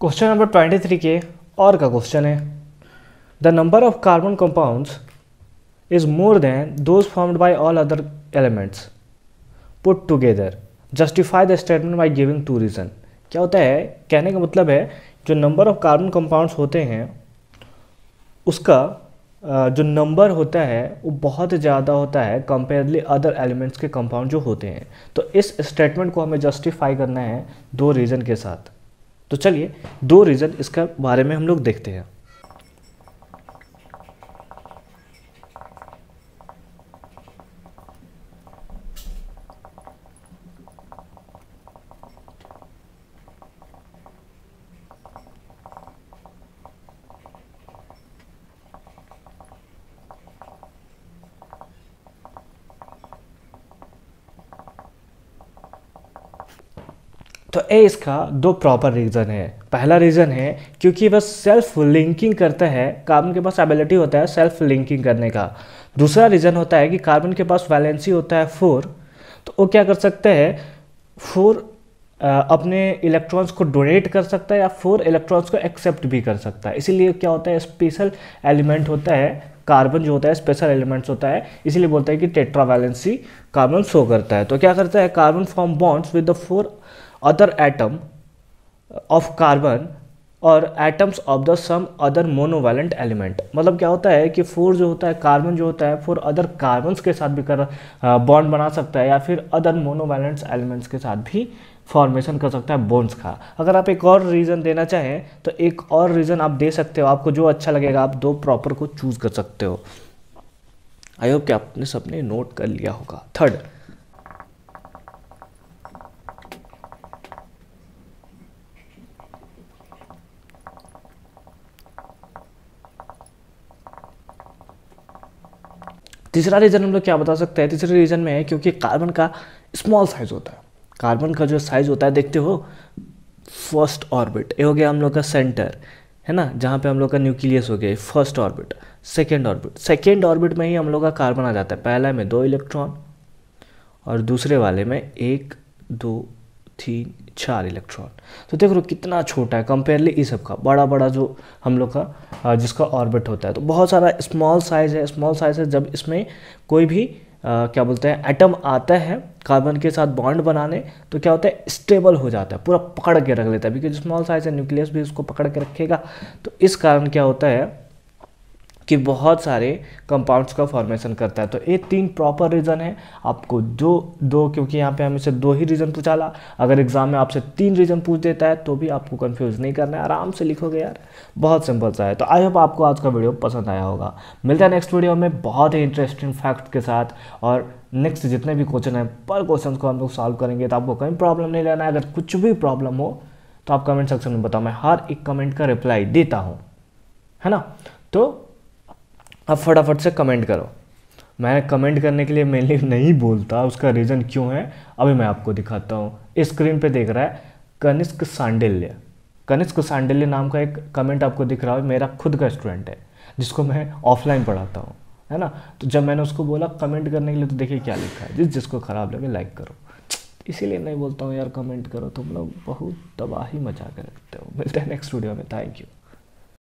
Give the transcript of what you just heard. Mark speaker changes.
Speaker 1: question number twenty three के और का क्वेश्चन है the number of carbon compounds is more than those formed by all other elements put together justify the statement by giving two reason क्या होता है कहने का मतलब है जो नंबर ऑफ कार्बन कंपाउंड्स होते हैं उसका जो नंबर होता है वो बहुत ज़्यादा होता है कंपेयरली अदर एलिमेंट्स के कंपाउंड जो होते हैं तो इस स्टेटमेंट को हमें जस्टिफाई करना है दो रीज़न के साथ तो चलिए दो रीज़न इसका बारे में हम लोग देखते हैं तो ए इसका दो प्रॉपर रीज़न है पहला रीज़न है क्योंकि वह सेल्फ लिंकिंग करता है कार्बन के पास एबिलिटी होता है सेल्फ लिंकिंग करने का दूसरा रीज़न होता है कि कार्बन के पास वैलेंसी होता है फोर तो वो क्या कर सकते हैं फोर अपने इलेक्ट्रॉन्स को डोनेट कर सकता है या फोर इलेक्ट्रॉन्स को एक्सेप्ट भी कर सकता है इसीलिए क्या होता है स्पेशल एलिमेंट होता है कार्बन जो होता है स्पेशल एलिमेंट्स होता है इसीलिए बोलता है कि टेट्रावैलेंसी कार्बन शो करता है तो क्या करता है carbon form bonds with the four other atom of carbon और atoms of the some other monovalent element मतलब क्या होता है कि फोर जो होता है कार्बन जो होता है फोर अदर कार्बन्स के साथ भी कर बॉन्ड बना सकता है या फिर अदर मोनोवैलेंट एलिमेंट्स के साथ भी फॉर्मेशन कर सकता है बोन्स का अगर आप एक और रीज़न देना चाहें तो एक और रीज़न आप दे सकते हो आपको जो अच्छा लगेगा आप दो प्रॉपर को चूज़ कर सकते हो आई होप कि आपने सबने नोट कर लिया होगा थर्ड तीसरा रीज़न हम लोग क्या बता सकते हैं तीसरे रीज़न में है क्योंकि कार्बन का स्मॉल साइज होता है कार्बन का जो साइज होता है देखते हो फर्स्ट ऑर्बिट ये हो गया हम लोग का सेंटर है ना जहाँ पे हम लोग का न्यूक्लियस हो गया first orbit second orbit second orbit में ही हम लोग का कार्बन आ जाता है पहला में दो इलेक्ट्रॉन और दूसरे वाले में एक दो तीन चार इलेक्ट्रॉन तो देख रो कितना छोटा है कंपेयरली इस सबका बड़ा बड़ा जो हम लोग का जिसका ऑर्बिट होता है तो बहुत सारा स्मॉल साइज़ है स्मॉल साइज़ है जब इसमें कोई भी आ, क्या बोलते हैं एटम आता है कार्बन के साथ बॉन्ड बनाने तो क्या होता है स्टेबल हो जाता है पूरा पकड़ के रख लेता है बिकॉज स्मॉल साइज़ है न्यूक्लियस भी उसको पकड़ के रखेगा तो इस कारण क्या होता है कि बहुत सारे कंपाउंड्स का फॉर्मेशन करता है तो ये तीन प्रॉपर रीज़न है आपको जो दो क्योंकि यहाँ पे हमें से दो ही रीज़न पूछा ला अगर एग्ज़ाम में आपसे तीन रीज़न पूछ देता है तो भी आपको कन्फ्यूज़ नहीं करना है आराम से लिखोगे यार बहुत सिंपल सा है तो आई होप आपको आज का वीडियो पसंद आया होगा मिलता है नेक्स्ट वीडियो में बहुत ही इंटरेस्टिंग फैक्ट के साथ और नेक्स्ट जितने भी क्वेश्चन हैं पर क्वेश्चन को हम लोग सॉल्व करेंगे तो आपको कहीं प्रॉब्लम नहीं लेना है अगर कुछ भी प्रॉब्लम हो तो आप कमेंट सेक्शन में बताओ मैं हर एक कमेंट का रिप्लाई देता हूँ है ना तो अब फटाफट से कमेंट करो मैं कमेंट करने के लिए मेनली नहीं बोलता उसका रीज़न क्यों है अभी मैं आपको दिखाता हूँ स्क्रीन पे देख रहा है कनिष्क सांडिल्य कनिष्क सांडिल्य नाम का एक कमेंट आपको दिख रहा है मेरा खुद का स्टूडेंट है जिसको मैं ऑफलाइन पढ़ाता हूँ है ना तो जब मैंने उसको बोला कमेंट करने के लिए तो देखिए क्या लिखा है जिस जिसको ख़राब लगे लाइक करो इसीलिए नहीं बोलता हूँ यार कमेंट करो तुम लोग बहुत तबाही मचा कर रखते हो मिलते हैं नेक्स्ट वीडियो में थैंक यू